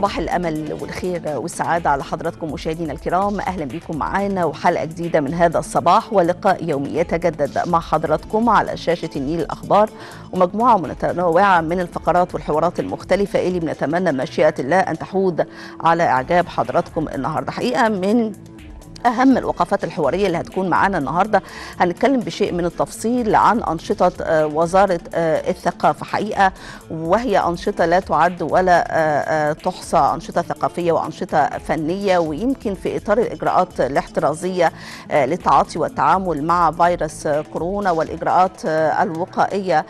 صباح الامل والخير والسعاده على حضراتكم مشاهدينا الكرام اهلا بكم معانا وحلقه جديده من هذا الصباح ولقاء يومي يتجدد مع حضراتكم على شاشه النيل الاخبار ومجموعه متنوعه من الفقرات والحوارات المختلفه اللي بنتمنى مشيئه الله ان تحوذ على اعجاب حضراتكم النهارده حقيقه من أهم الوقفات الحوارية اللي هتكون معانا النهاردة هنتكلم بشيء من التفصيل عن أنشطة آه، وزارة آه، الثقافة حقيقة وهي أنشطة لا تعد ولا آه، تحصى أنشطة ثقافية وأنشطة فنية ويمكن في إطار الإجراءات الاحترازية للتعاطي والتعامل مع فيروس كورونا والإجراءات الوقائية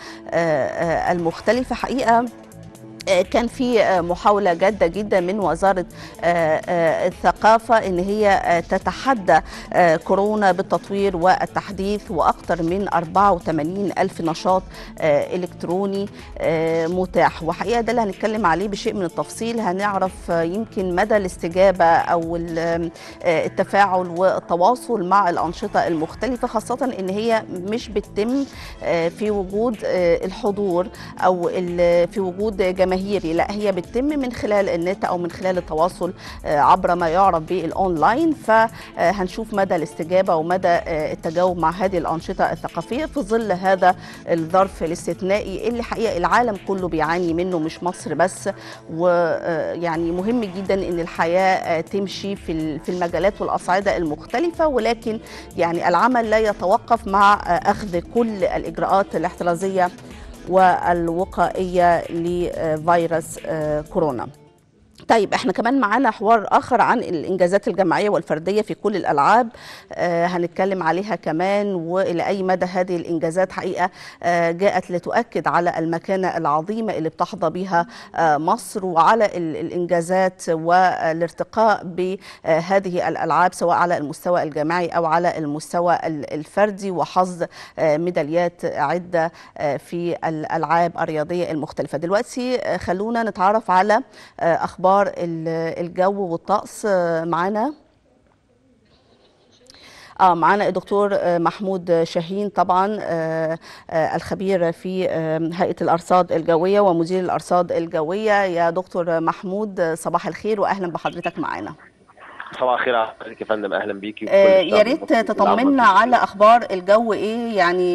المختلفة حقيقة آه، كان في آه، محاولة جادة جدا من وزارة آه، الثقافة ان هي تتحدى كورونا بالتطوير والتحديث واكثر من 84 الف نشاط الكتروني متاح وحقيقة ده اللي هنتكلم عليه بشيء من التفصيل هنعرف يمكن مدى الاستجابة او التفاعل والتواصل مع الانشطة المختلفة خاصة ان هي مش بتتم في وجود الحضور او في وجود جماعة جماهيري لا هي بتتم من خلال النت او من خلال التواصل آه، عبر ما يعرف بالاونلاين فهنشوف آه، مدى الاستجابه ومدى آه، التجاوب مع هذه الانشطه الثقافيه في ظل هذا الظرف الاستثنائي اللي حقيقه العالم كله بيعاني منه مش مصر بس ويعني مهم جدا ان الحياه تمشي في في المجالات والاصعده المختلفه ولكن يعني العمل لا يتوقف مع اخذ كل الاجراءات الاحترازيه والوقائية لفيروس آه، كورونا طيب احنا كمان معانا حوار اخر عن الانجازات الجماعيه والفرديه في كل الالعاب آه هنتكلم عليها كمان والى اي مدى هذه الانجازات حقيقه آه جاءت لتؤكد على المكانه العظيمه اللي بتحظى بها آه مصر وعلى الانجازات والارتقاء بهذه الالعاب سواء على المستوى الجماعي او على المستوى الفردي وحظ آه، ميداليات عده آه، في الالعاب الرياضيه المختلفه دلوقتي آه، خلونا نتعرف على اخبار اخبار الجو والطقس آه، معانا اه معانا الدكتور آه، محمود شاهين طبعا آه آه الخبير في آه هيئه الارصاد الجويه ومدير الارصاد الجويه يا دكتور محمود آه، صباح الخير واهلا بحضرتك معانا صباح الخير عليك يا فندم اهلا بيكي آه يا ريت تطمنا على اخبار الجو ايه يعني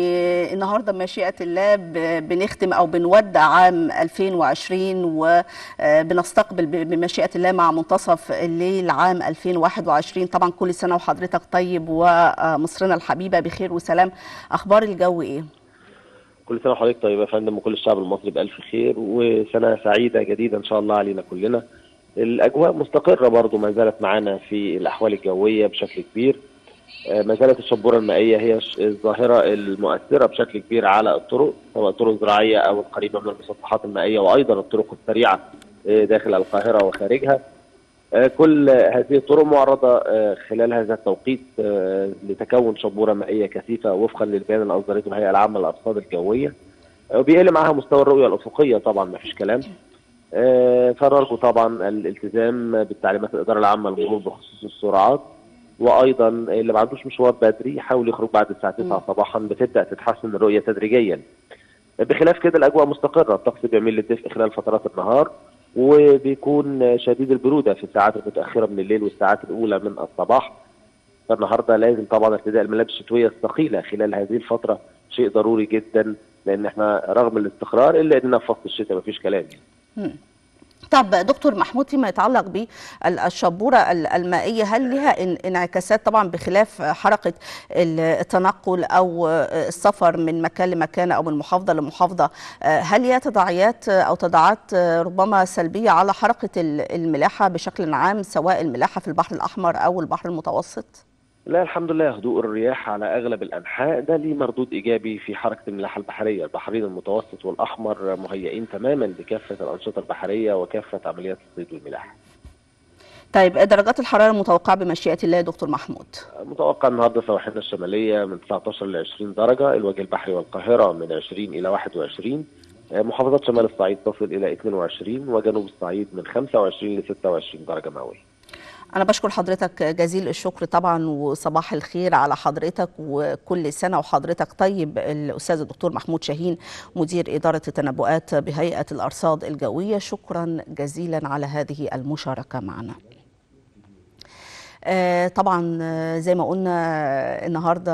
النهارده بمشيئه الله بنختم او بنودع عام 2020 وبنستقبل آه، بمشيئه الله مع منتصف الليل عام 2021 طبعا كل سنه وحضرتك طيب ومصرنا الحبيبه بخير وسلام اخبار الجو ايه؟ كل سنه وحضرتك طيب يا فندم وكل الشعب المصري بالف خير وسنه سعيده جديده ان شاء الله علينا كلنا الاجواء مستقره برضو ما زالت معانا في الاحوال الجويه بشكل كبير آه، ما زالت الشبوره المائيه هي الظاهره المؤثره بشكل كبير على الطرق سواء الطرق الزراعيه او القريبه من المسطحات المائيه وايضا الطرق السريعه آه، داخل القاهره وخارجها آه، كل هذه الطرق معرضه خلال هذا التوقيت لتكون شبوره مائيه كثيفه وفقا للبيان اللي اصدرته الهيئه العامه للارصاد الجويه وبيقل معاها مستوى الرؤيه الافقيه طبعا ما فيش كلام قرروا آه، طبعا الالتزام بالتعليمات الاداره العامه للمرور بخصوص السرعات وايضا اللي ما عندوش مشوار بدري يحاول يخرج بعد الساعه 9 صباحا بتبدا تتحسن الرؤيه تدريجيا. بخلاف كده الاجواء مستقره الطقس بيعمل للدفء خلال فترات النهار وبيكون شديد البروده في الساعات المتاخره من الليل والساعات الاولى من الصباح. فالنهارده لازم طبعا ارتداء الملابس الشتويه الثقيله خلال هذه الفتره شيء ضروري جدا لان احنا رغم الاستقرار الا اننا في فصل الشتاء مفيش كلام طب دكتور محمود فيما يتعلق بالشبوره المائيه هل لها انعكاسات طبعا بخلاف حركه التنقل او السفر من مكان لمكان او من محافظه لمحافظه هل هي تداعيات او تداعيات ربما سلبيه على حركه الملاحه بشكل عام سواء الملاحه في البحر الاحمر او البحر المتوسط؟ لا الحمد لله هدوء الرياح على اغلب الانحاء ده ليه مردود ايجابي في حركه الملاحه البحريه، البحرين المتوسط والاحمر مهيئين تماما لكافه الانشطه البحريه وكافه عمليات الصيد والملاحه. طيب درجات الحراره المتوقعه بمشيئه الله يا دكتور محمود. متوقع النهارده سواحلنا الشماليه من 19 ل 20 درجه، الوجه البحري والقاهره من 20 الى 21 آه، محافظات شمال الصعيد تصل الى 22 وجنوب الصعيد من 25 ل 26 درجه مئويه. أنا بشكر حضرتك جزيل الشكر طبعا وصباح الخير على حضرتك وكل سنة وحضرتك طيب الأستاذ الدكتور محمود شاهين مدير إدارة التنبؤات بهيئة الأرصاد الجوية شكرا جزيلا على هذه المشاركة معنا آه، طبعا آه، زي ما قلنا النهارده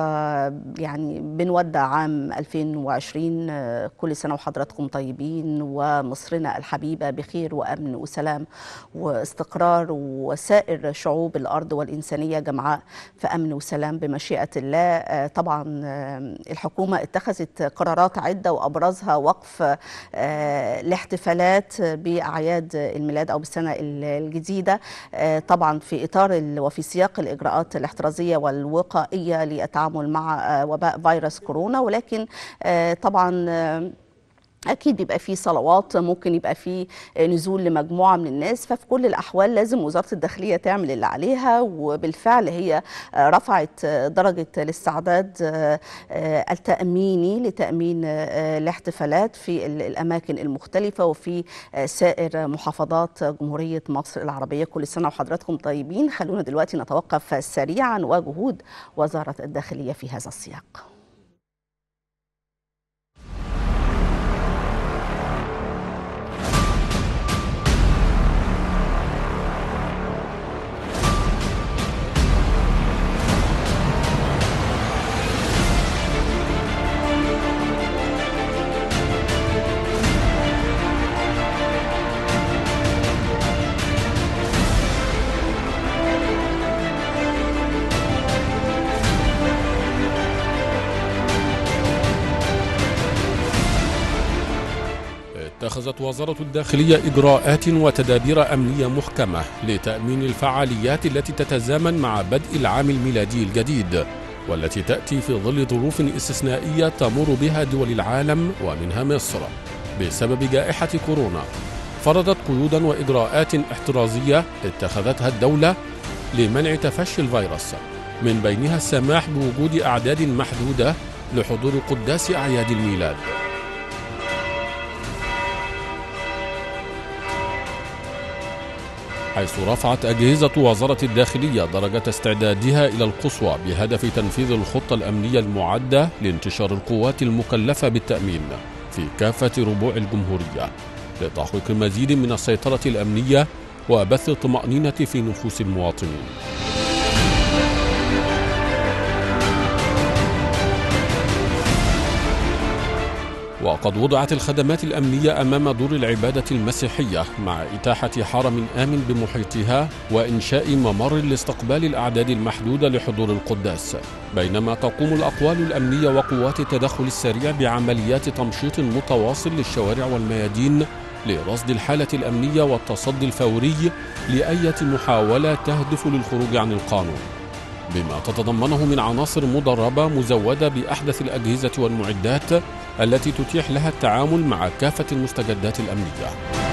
يعني بنودع عام 2020 آه، كل سنه وحضراتكم طيبين ومصرنا الحبيبه بخير وامن وسلام واستقرار وسائر شعوب الارض والانسانيه جمعاء في امن وسلام بمشيئه الله طبعا الحكومه اتخذت قرارات عده وابرزها وقف الاحتفالات باعياد الميلاد او بالسنه الجديده طبعا في اطار الوفي في سياق الإجراءات الاحترازية والوقائية للتعامل مع آه، وباء فيروس كورونا ولكن آه، طبعا آه، اكيد بيبقى في صلوات ممكن يبقى في نزول لمجموعه من الناس ففي كل الاحوال لازم وزاره الداخليه تعمل اللي عليها وبالفعل هي رفعت درجه الاستعداد آه، التاميني لتامين آه، الاحتفالات في الاماكن المختلفه وفي آه، سائر محافظات جمهوريه مصر العربيه كل سنه وحضراتكم طيبين خلونا دلوقتي نتوقف سريعا وجهود وزاره الداخليه في هذا السياق اتخذت وزارة الداخلية إجراءات وتدابير أمنية محكمة لتأمين الفعاليات التي تتزامن مع بدء العام الميلادي الجديد والتي تأتي في ظل ظروف استثنائية تمر بها دول العالم ومنها مصر بسبب جائحة كورونا فرضت قيودا وإجراءات احترازية اتخذتها الدولة لمنع تفشي الفيروس من بينها السماح بوجود أعداد محدودة لحضور قداس أعياد الميلاد حيث رفعت أجهزة وزارة الداخلية درجة استعدادها إلى القصوى بهدف تنفيذ الخطة الأمنية المعدة لانتشار القوات المكلفة بالتأمين في كافة ربوع الجمهورية لتحقيق مزيد من السيطرة الأمنية وبث الطمأنينة في نفوس المواطنين وقد وضعت الخدمات الأمنية أمام دور العبادة المسيحية مع إتاحة حرم آمن بمحيطها وإنشاء ممر لاستقبال الأعداد المحدودة لحضور القداس بينما تقوم الأقوال الأمنية وقوات التدخل السريع بعمليات تمشيط متواصل للشوارع والميادين لرصد الحالة الأمنية والتصدي الفوري لأية محاولة تهدف للخروج عن القانون بما تتضمنه من عناصر مدربة مزودة بأحدث الأجهزة والمعدات التي تتيح لها التعامل مع كافة المستجدات الأمنية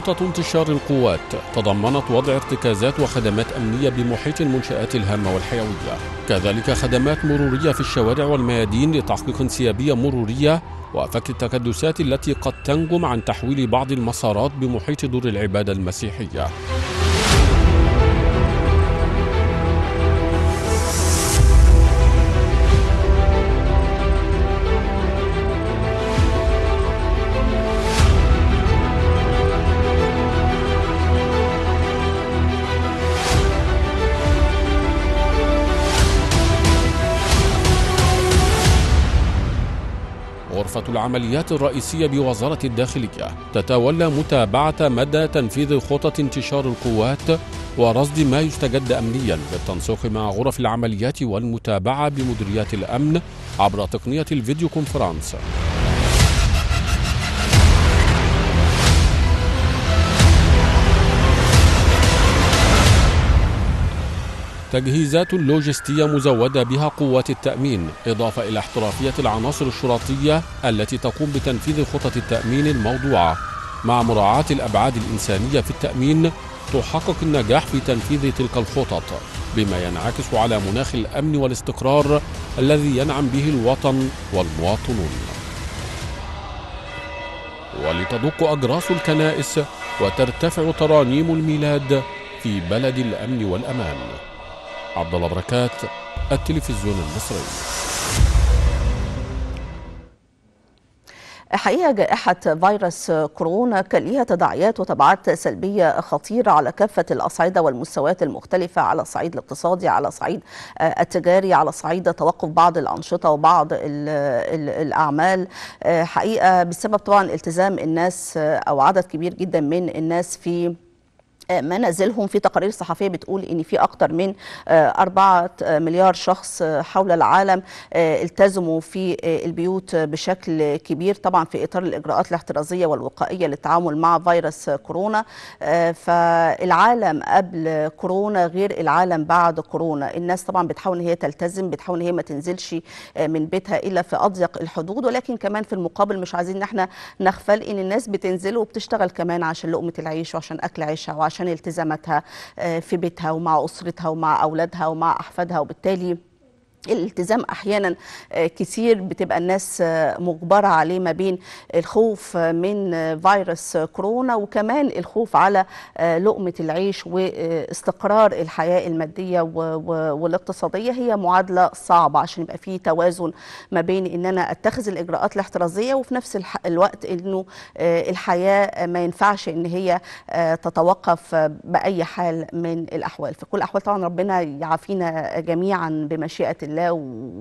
خطط انتشار القوات تضمنت وضع ارتكازات وخدمات أمنية بمحيط المنشآت الهامة والحيوية كذلك خدمات مرورية في الشوارع والميادين لتحقيق انسيابية مرورية وفك التكدسات التي قد تنجم عن تحويل بعض المسارات بمحيط دور العبادة المسيحية غرفة العمليات الرئيسية بوزارة الداخلية تتولى متابعة مدى تنفيذ خطط انتشار القوات ورصد ما يستجد أمنيا بالتنسيق مع غرف العمليات والمتابعة بمديريات الأمن عبر تقنية الفيديو كونفرانس تجهيزات لوجستية مزودة بها قوات التأمين إضافة إلى احترافية العناصر الشرطية التي تقوم بتنفيذ خطط التأمين الموضوعة مع مراعاة الأبعاد الإنسانية في التأمين تحقق النجاح في تنفيذ تلك الخطط بما ينعكس على مناخ الأمن والاستقرار الذي ينعم به الوطن والمواطنون ولتدق أجراس الكنائس وترتفع ترانيم الميلاد في بلد الأمن والأمان عبد الله بركات التلفزيون المصري حقيقة جائحة فيروس كورونا كان ليها تداعيات وتبعات سلبية خطيرة على كافة الأصعدة والمستويات المختلفة على الصعيد الاقتصادي على الصعيد آه، التجاري على صعيد توقف بعض الأنشطة وبعض الأعمال آه، حقيقة بسبب طبعا التزام الناس آه، أو عدد كبير جدا من الناس في منازلهم في تقارير صحفيه بتقول ان في اكثر من 4 آه، آه، مليار شخص آه، حول العالم التزموا في البيوت بشكل كبير طبعا في اطار الاجراءات الاحترازيه والوقائيه للتعامل مع فيروس كورونا فالعالم قبل كورونا غير العالم بعد كورونا الناس طبعا بتحاول ان هي تلتزم بتحاول ان هي ما تنزلش من بيتها الا في اضيق الحدود ولكن كمان في المقابل مش عايزين ان احنا نغفل ان الناس بتنزل وبتشتغل كمان عشان لقمه العيش وعشان اكل عيشها وعشان عشان التزاماتها آه، في بيتها ومع أسرتها ومع أولادها ومع أحفادها وبالتالي الالتزام احيانا آه، كتير بتبقى الناس آه، مجبره عليه ما بين الخوف آه، من فيروس كورونا وكمان الخوف على لقمه العيش واستقرار الحياه الماديه والاقتصاديه هي معادله صعبه عشان يبقى في توازن ما بين ان انا اتخذ الاجراءات الاحترازيه وفي نفس الوقت انه الحياه ما ينفعش ان هي تتوقف باي حال من الاحوال في كل الاحوال طبعا ربنا يعافينا جميعا بمشيئه الله الله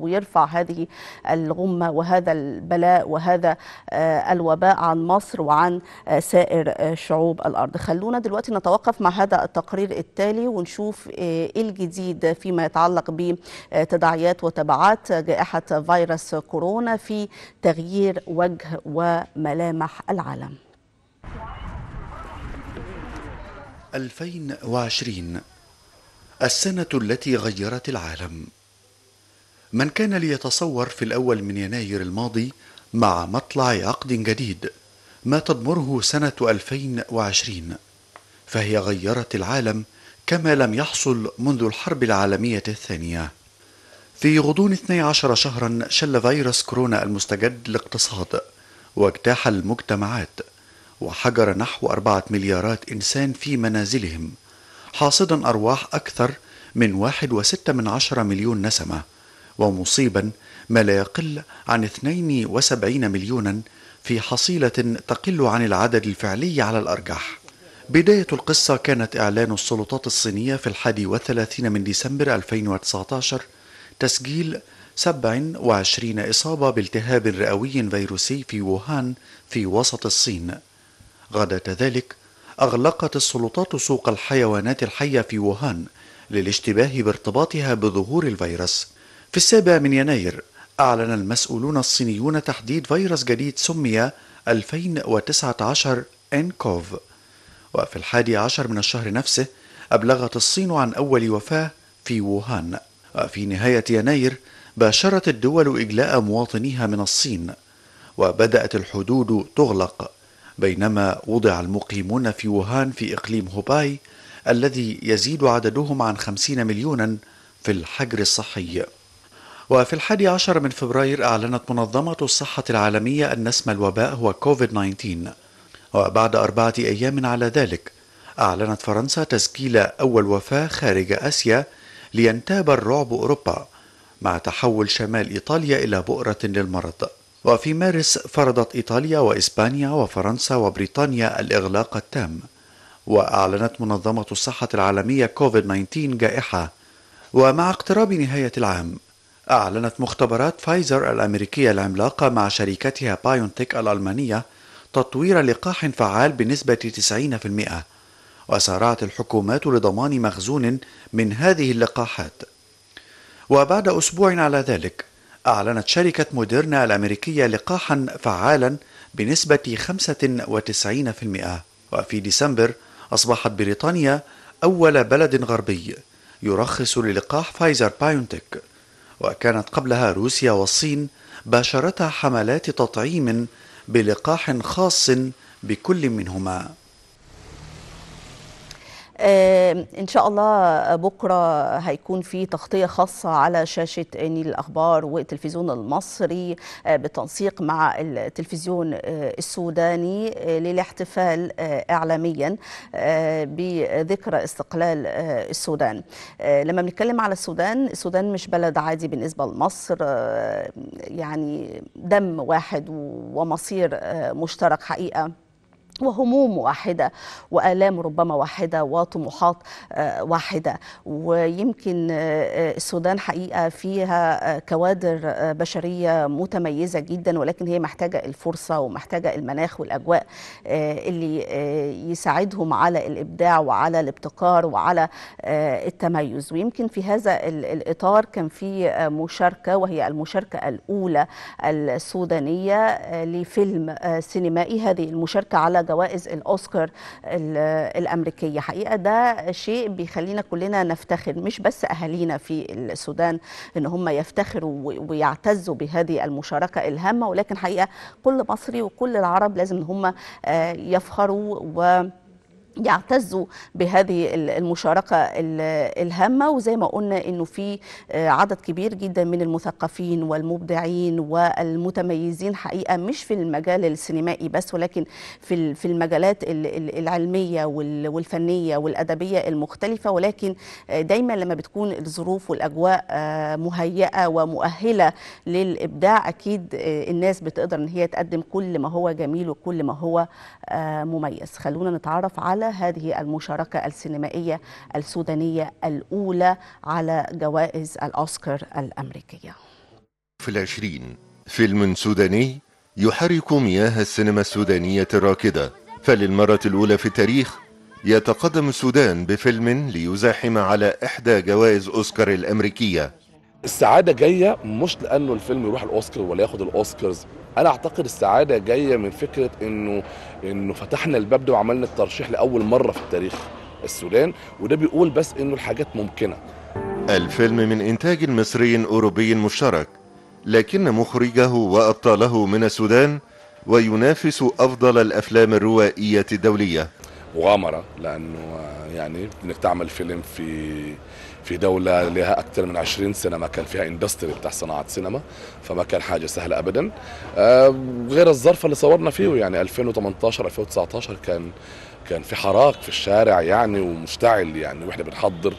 ويرفع هذه الغمة وهذا البلاء وهذا آه، الوباء عن مصر وعن آه، سائر آه، شعوب الأرض خلونا دلوقتي نتوقف مع هذا التقرير التالي ونشوف الجديد فيما يتعلق بتداعيات وتبعات جائحة فيروس كورونا في تغيير وجه وملامح العالم 2020 السنة التي غيرت العالم من كان ليتصور في الأول من يناير الماضي مع مطلع عقد جديد ما تضمره سنة 2020 فهي غيرت العالم كما لم يحصل منذ الحرب العالمية الثانية في غضون 12 شهرا شل فيروس كورونا المستجد الاقتصاد واجتاح المجتمعات وحجر نحو أربعة مليارات إنسان في منازلهم حاصدا أرواح أكثر من واحد وستة من عشرة مليون نسمة ومصيبا ما لا يقل عن 72 مليونا في حصيلة تقل عن العدد الفعلي على الأرجح بداية القصة كانت إعلان السلطات الصينية في الحادي والثلاثين من ديسمبر 2019 تسجيل 27 إصابة بالتهاب رئوي فيروسي في ووهان في وسط الصين غدا ذلك أغلقت السلطات سوق الحيوانات الحية في ووهان للاشتباه بارتباطها بظهور الفيروس في السابع من يناير أعلن المسؤولون الصينيون تحديد فيروس جديد سمي 2019 إنكوف وفي الحادي عشر من الشهر نفسه أبلغت الصين عن أول وفاة في ووهان وفي نهاية يناير باشرت الدول إجلاء مواطنيها من الصين وبدأت الحدود تغلق بينما وضع المقيمون في ووهان في إقليم هوباي الذي يزيد عددهم عن خمسين مليونا في الحجر الصحي وفي الحادي عشر من فبراير أعلنت منظمة الصحة العالمية أن اسم الوباء هو كوفيد-19 وبعد أربعة أيام على ذلك أعلنت فرنسا تسجيل أول وفاة خارج آسيا لينتاب الرعب أوروبا مع تحول شمال إيطاليا إلى بؤرة للمرض وفي مارس فرضت إيطاليا وإسبانيا وفرنسا وبريطانيا الإغلاق التام وأعلنت منظمة الصحة العالمية كوفيد 19 جائحة ومع اقتراب نهاية العام أعلنت مختبرات فايزر الأمريكية العملاقة مع شركتها بايونتك الألمانية تطوير لقاح فعال بنسبة 90% وسارعت الحكومات لضمان مخزون من هذه اللقاحات وبعد أسبوع على ذلك أعلنت شركة موديرنا الأمريكية لقاحا فعالا بنسبة 95% وفي ديسمبر أصبحت بريطانيا أول بلد غربي يرخص للقاح فايزر بايونتك وكانت قبلها روسيا والصين باشرتا حملات تطعيم بلقاح خاص بكل منهما ان شاء الله بكره هيكون في تغطيه خاصه على شاشه نيل الاخبار والتلفزيون المصري آه، بالتنسيق مع التلفزيون آه، السوداني آه، للاحتفال اعلاميا بذكرى استقلال السودان لما بنتكلم على السودان السودان مش بلد عادي بالنسبه لمصر يعني دم واحد ومصير مشترك حقيقه وهموم واحدة وآلام ربما واحدة وطموحات آه، واحدة ويمكن آه، آه، السودان حقيقة فيها كوادر بشرية متميزة جدا ولكن هي محتاجة الفرصة ومحتاجة المناخ والأجواء اللي يساعدهم على الإبداع وعلى الابتكار وعلى التميز ويمكن في هذا الإطار كان في مشاركة وهي المشاركة الأولى السودانية لفيلم سينمائي هذه المشاركة على جوائز الاوسكار الامريكيه حقيقه ده شيء بيخلينا كلنا نفتخر مش بس اهالينا في السودان ان هم يفتخروا ويعتزوا بهذه المشاركه الهامه ولكن حقيقه كل مصري وكل العرب لازم ان هم آه، يفخروا و يعتزوا بهذه المشاركة الهامة وزي ما قلنا أنه في آه، عدد كبير جدا من المثقفين والمبدعين والمتميزين حقيقة مش في المجال السينمائي بس ولكن في المجالات العلمية والفنية والأدبية المختلفة ولكن آه، دايما لما بتكون الظروف والأجواء آه، مهيئة ومؤهلة للإبداع أكيد الناس بتقدر أن هي تقدم كل ما هو جميل وكل ما هو مميز خلونا نتعرف على هذه المشاركة السينمائية السودانية الأولى على جوائز الأوسكار الأمريكية في العشرين فيلم سوداني يحرك مياه السينما السودانية الراكدة فللمرة الأولى في التاريخ يتقدم السودان بفيلم ليزاحم على إحدى جوائز أوسكار الأمريكية السعادة جاية مش لأنه الفيلم يروح الأوسكار ولا ياخد الأوسكارز أنا أعتقد السعادة جاية من فكرة إنه إنه فتحنا الباب ده وعملنا الترشيح لأول مرة في التاريخ السودان وده بيقول بس إنه الحاجات ممكنة الفيلم من إنتاج مصري أوروبي مشترك لكن مخرجه وأبطاله من السودان وينافس أفضل الأفلام الروائية الدولية مغامرة لأنه يعني إنك تعمل فيلم في في دولة لها أكثر من 20 سنة ما كان فيها اندستري بتاع صناعة سينما فما كان حاجة سهلة أبدا آه، غير الظرف اللي صورنا فيه يعني 2018 2019 كان كان في حراك في الشارع يعني ومشتعل يعني واحنا بنحضر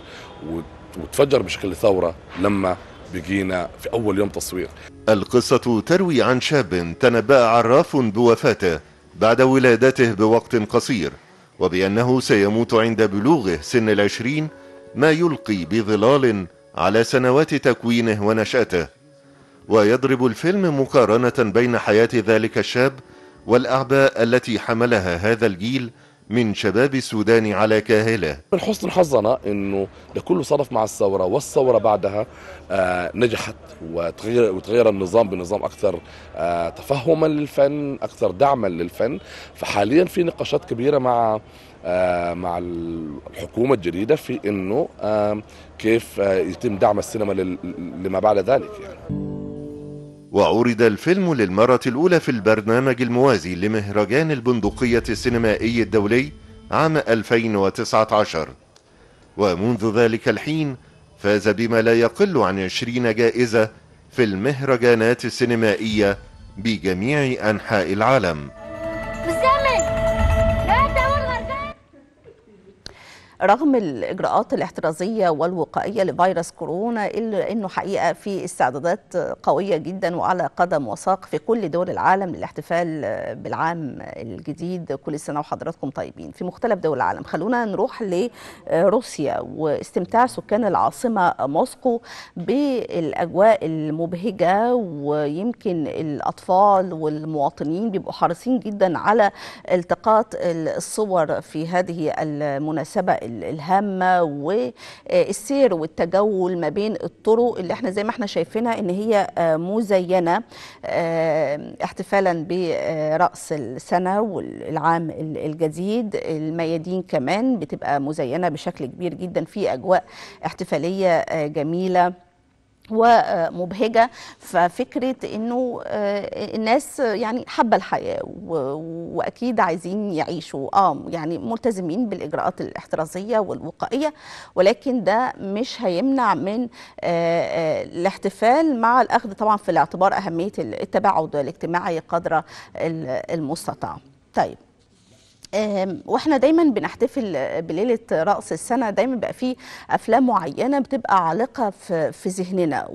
وتفجر بشكل ثورة لما بقينا في أول يوم تصوير القصة تروي عن شاب تنبأ عراف بوفاته بعد ولادته بوقت قصير وبأنه سيموت عند بلوغه سن العشرين ما يلقي بظلال على سنوات تكوينه ونشأته ويضرب الفيلم مقارنة بين حياة ذلك الشاب والأعباء التي حملها هذا الجيل من شباب السودان على كاهله من حسن حظنا انه لكل صدف مع الثوره والثوره بعدها آه نجحت وتغير وتغير النظام بنظام اكثر آه تفهما للفن اكثر دعما للفن فحاليا في نقاشات كبيره مع آه، مع الحكومه الجديده في انه كيف آه، يتم دعم السينما لما بعد ذلك يعني وعرض الفيلم للمرة الأولى في البرنامج الموازي لمهرجان البندقية السينمائي الدولي عام 2019 ومنذ ذلك الحين فاز بما لا يقل عن 20 جائزة في المهرجانات السينمائية بجميع أنحاء العالم رغم الإجراءات الاحترازية والوقائية لفيروس كورونا إلا أنه حقيقة في استعدادات قوية جدا وعلى قدم وساق في كل دول العالم للاحتفال بالعام الجديد كل سنة وحضراتكم طيبين في مختلف دول العالم خلونا نروح لروسيا واستمتاع سكان العاصمة موسكو بالأجواء المبهجة ويمكن الأطفال والمواطنين بيبقوا حريصين جدا على التقاط الصور في هذه المناسبة الهامه والسير والتجول ما بين الطرق اللي احنا زي ما احنا شايفينها ان هي آه، مزينه آه، احتفالا براس السنه والعام الجديد الميادين كمان بتبقى مزينه بشكل كبير جدا في اجواء احتفاليه آه، جميله ومبهجه ففكره انه آه، الناس يعني حابه الحياه واكيد عايزين يعيشوا اه يعني ملتزمين بالاجراءات الاحترازيه والوقائيه ولكن ده مش هيمنع من آه، آه، الاحتفال مع الاخذ طبعا في الاعتبار اهميه التباعد الاجتماعي قدر المستطاع. طيب واحنا دايما بنحتفل بليله رأس السنه دايما بقى في افلام معينه بتبقى عالقه في في ذهننا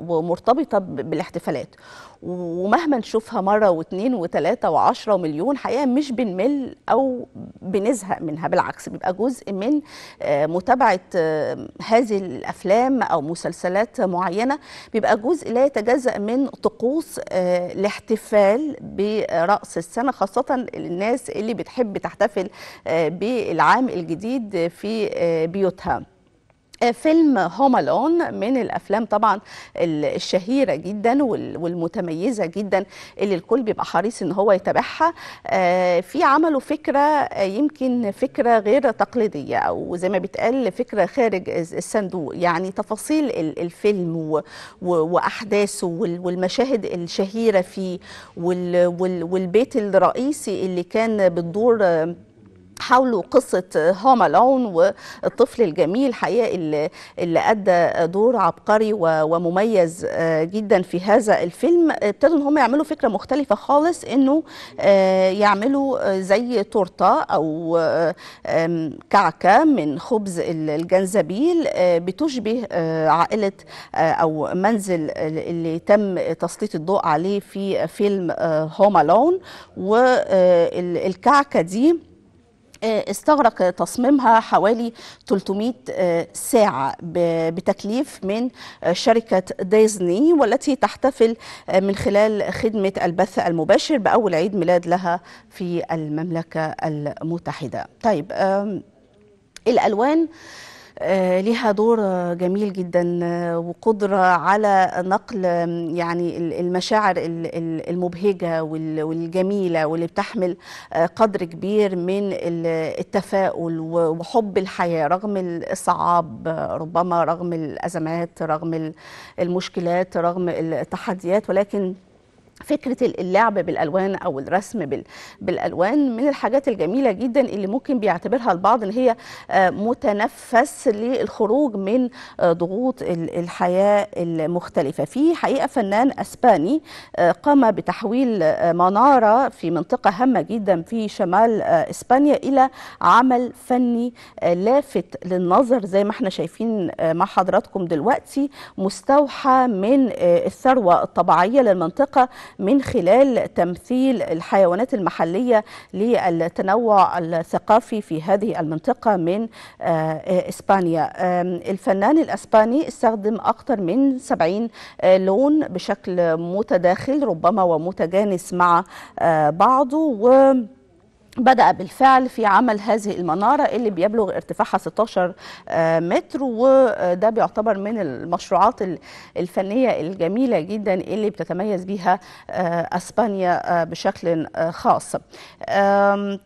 ومرتبطه بالاحتفالات ومهما نشوفها مرة واثنين وثلاثة وعشرة ومليون حقيقة مش بنمل أو بنزهق منها بالعكس بيبقى جزء من آه، متابعة آه، هذه الأفلام أو مسلسلات معينة بيبقى جزء لا يتجزأ من طقوس آه، الاحتفال برأس السنة خاصة الناس اللي بتحب تحتفل بالعام الجديد في بيوتها فيلم هومالون من الافلام طبعا الشهيره جدا والمتميزه جدا اللي الكل بيبقى حريص ان هو يتابعها آه، في عملوا فكره آه، يمكن فكره غير تقليديه او زي ما بيتقال فكره خارج الصندوق يعني تفاصيل الفيلم واحداثه والمشاهد الشهيره فيه والبيت الرئيسي اللي كان بتدور حاولوا قصة هومالون والطفل الجميل حقيقة اللي, اللي أدى دور عبقري ومميز آه، جدا في هذا الفيلم ابتدوا ان هم يعملوا فكرة مختلفة خالص انه آه، يعملوا آه، زي تورتة او كعكة من خبز الجنزبيل بتشبه عائلة او منزل اللي تم تسليط الضوء عليه في فيلم هومالون والكعكة دي آه، استغرق تصميمها حوالي 300 آه، ساعة بتكليف من آه، شركة ديزني والتي تحتفل من خلال خدمة البث المباشر بأول عيد ميلاد لها في المملكة المتحدة طيب الألوان آه، لها دور جميل جدا آه، وقدرة على نقل يعني المشاعر المبهجة والجميلة واللي بتحمل آه، قدر كبير من التفاؤل وحب الحياة رغم الصعاب ربما رغم الأزمات رغم المشكلات رغم التحديات ولكن فكرة اللعب بالألوان أو الرسم بالألوان من الحاجات الجميلة جدا اللي ممكن بيعتبرها البعض إن هي آه، متنفس للخروج من آه، ضغوط الحياة المختلفة في حقيقة فنان أسباني آه، قام بتحويل منارة في منطقة هامة جدا في شمال إسبانيا إلى عمل فني لافت للنظر زي ما احنا شايفين مع حضراتكم دلوقتي مستوحى من الثروة الطبيعية للمنطقة من خلال تمثيل الحيوانات المحلية للتنوع الثقافي في هذه المنطقة من آه، إسبانيا الفنان الأسباني استخدم أكثر من 70 لون بشكل متداخل ربما ومتجانس مع آه، بعضه و بدأ بالفعل في عمل هذه المنارة اللي بيبلغ ارتفاعها 16 آه، متر وده بيعتبر من المشروعات الفنية الجميلة جدا اللي بتتميز بها آه، أسبانيا آه، بشكل خاص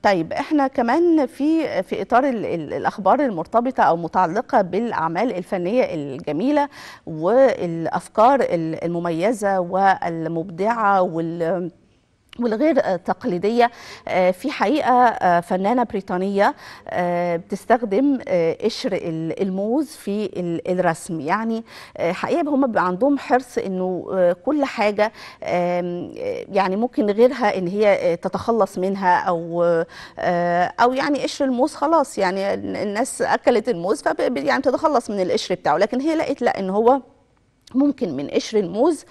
طيب احنا كمان في في إطار الأخبار المرتبطة أو متعلقة بالأعمال الفنية الجميلة والأفكار المميزة والمبدعة وال والغير آه، تقليدية آه، في حقيقة آه، فنانة بريطانية بتستخدم قشر الموز في الرسم يعني حقيقة هم عندهم حرص انه كل حاجة يعني ممكن غيرها ان هي تتخلص منها او او يعني قشر الموز خلاص يعني الناس اكلت الموز يعني تتخلص من القشر بتاعه لكن هي لقيت لا ان هو ممكن من قشر الموز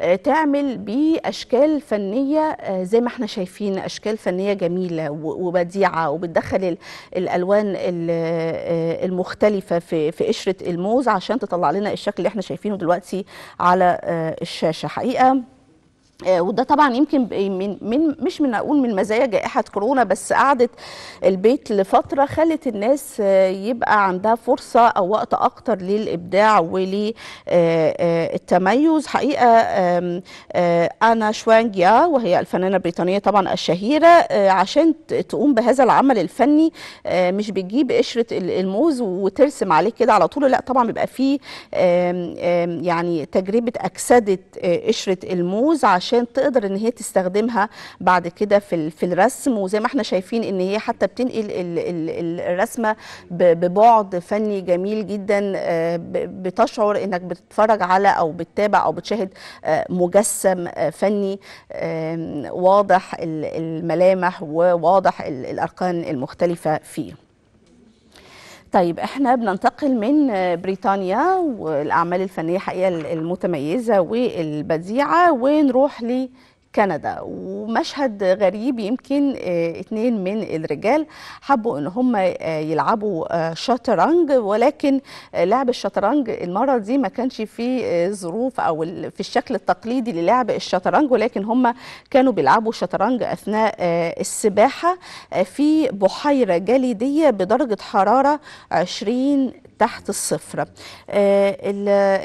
آه، تعمل باشكال فنيه آه، زي ما احنا شايفين اشكال فنيه جميله وبديعه وبتدخل الالوان آه، المختلفه في قشره الموز عشان تطلع لنا الشكل اللي احنا شايفينه دلوقتي على الشاشه حقيقه آه، وده طبعا يمكن من من مش من اقول من مزايا جائحه كورونا بس قعدت البيت لفتره خلت الناس آه، يبقى عندها فرصه او وقت اكتر للابداع وللتميز آه، حقيقه انا شوانجيا وهي الفنانه البريطانيه طبعا الشهيره عشان تقوم بهذا العمل الفني مش بتجيب قشره الموز وترسم عليه كده على طول لا طبعا بيبقى فيه يعني تجربه اكسده قشره الموز عشان عشان تقدر ان هي تستخدمها بعد كده في في الرسم وزي ما احنا شايفين ان هي حتى بتنقل الرسمه ببعد فني جميل جدا آه، بتشعر انك بتتفرج على او بتتابع او بتشاهد آه، مجسم آه، فني واضح الملامح وواضح الاركان المختلفه فيه طيب احنا بننتقل من بريطانيا والاعمال الفنيه حقيقه المتميزه والبديعه ونروح ل كندا ومشهد غريب يمكن آه، اتنين من الرجال حبوا ان هم آه، يلعبوا آه، شطرنج ولكن لعب الشطرنج المره دي ما كانش في ظروف او في الشكل التقليدي للعب الشطرنج ولكن هم كانوا بيلعبوا شطرنج اثناء السباحه في بحيره جليديه بدرجه حراره 20 تحت الصفر آه،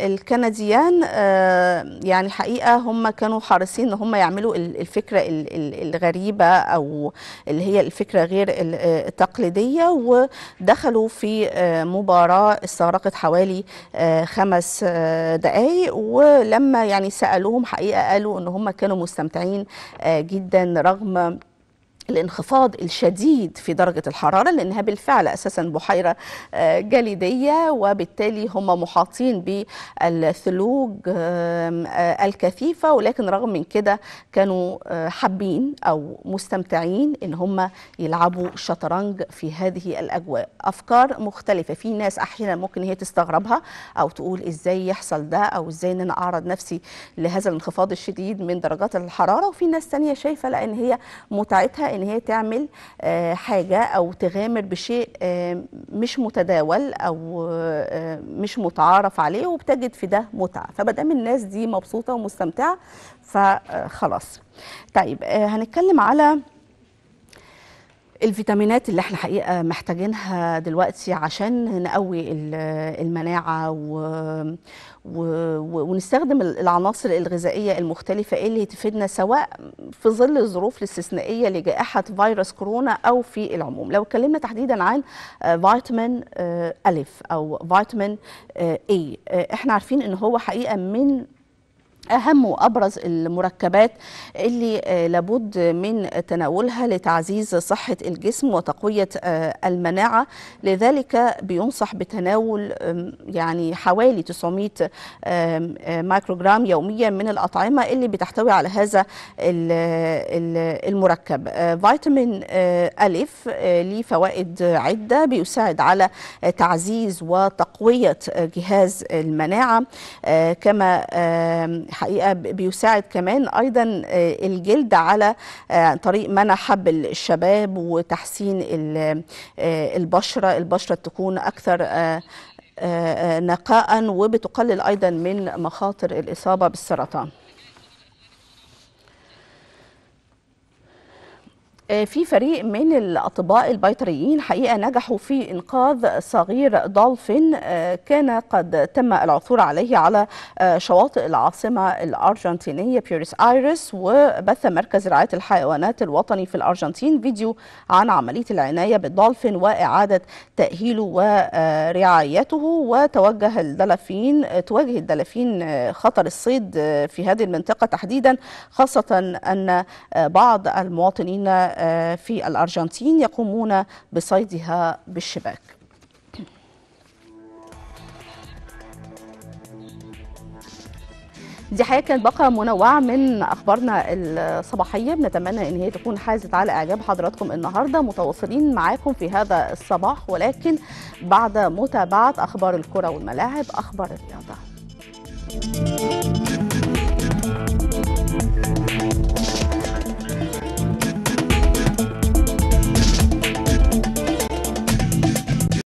الكنديان آه، يعني حقيقة هم كانوا حريصين ان هم يعملوا الفكرة الغريبة او اللي هي الفكرة غير التقليدية آه، ودخلوا في مباراة استغرقت حوالي خمس دقايق ولما يعني سألوهم حقيقة قالوا ان هم كانوا مستمتعين جدا رغم الانخفاض الشديد في درجة الحرارة لأنها بالفعل أساسا بحيرة آه، جليدية وبالتالي هم محاطين بالثلوج آه، الكثيفة ولكن رغم من كده كانوا آه، حابين أو مستمتعين إن هم يلعبوا شطرنج في هذه الأجواء أفكار مختلفة في ناس أحيانا ممكن هي تستغربها أو تقول إزاي يحصل ده أو إزاي إن أنا أعرض نفسي لهذا الانخفاض الشديد من درجات الحرارة وفي ناس تانية شايفة لأن هي متعتها إن ان هي تعمل آه، حاجه او تغامر بشيء آه، مش متداول او آه، مش متعارف عليه وبتجد في ده متعه فمادام الناس دي مبسوطه ومستمتعه فخلاص طيب هنتكلم على الفيتامينات اللي احنا حقيقه محتاجينها دلوقتي عشان نقوي المناعه و... و... ونستخدم العناصر الغذائيه المختلفه اللي تفيدنا سواء في ظل الظروف الاستثنائيه لجائحه فيروس كورونا او في العموم لو اتكلمنا تحديدا عن آه، فيتامين آه، الف او فيتامين آه، اي احنا عارفين ان هو حقيقه من أهم وأبرز المركبات اللي آه، لابد من تناولها لتعزيز صحة الجسم وتقوية آه، المناعة لذلك بينصح بتناول يعني حوالي 900 آه، مايكروجرام يوميا من الأطعمة اللي بتحتوي على هذا المركب فيتامين ألف ليه فوائد عدة بيساعد على تعزيز وتقوية جهاز المناعة كما الحقيقه بيساعد كمان ايضا آه، الجلد على آه، عن طريق منع حب الشباب وتحسين آه، البشره البشره تكون اكثر نقاء وبتقلل ايضا من مخاطر الاصابه بالسرطان آه، في فريق من الأطباء البيطريين حقيقة نجحوا في إنقاذ صغير دولفين آه، كان قد تم العثور عليه على آه، شواطئ العاصمة الأرجنتينية بيوريس آيرس وبث مركز رعاية الحيوانات الوطني في الأرجنتين فيديو عن عملية العناية بالدولفين وإعادة تأهيله ورعايته وتوجه الدلافين تواجه الدلافين خطر الصيد في هذه المنطقة تحديدا خاصة أن بعض المواطنين آه، في الأرجنتين يقومون بصيدها بالشباك دي حقيقه كانت بقره منوعه من اخبارنا الصباحيه بنتمنى ان هي تكون حازت على اعجاب حضراتكم النهارده متواصلين معاكم في هذا الصباح ولكن بعد متابعه اخبار الكره والملاعب اخبار الرياضه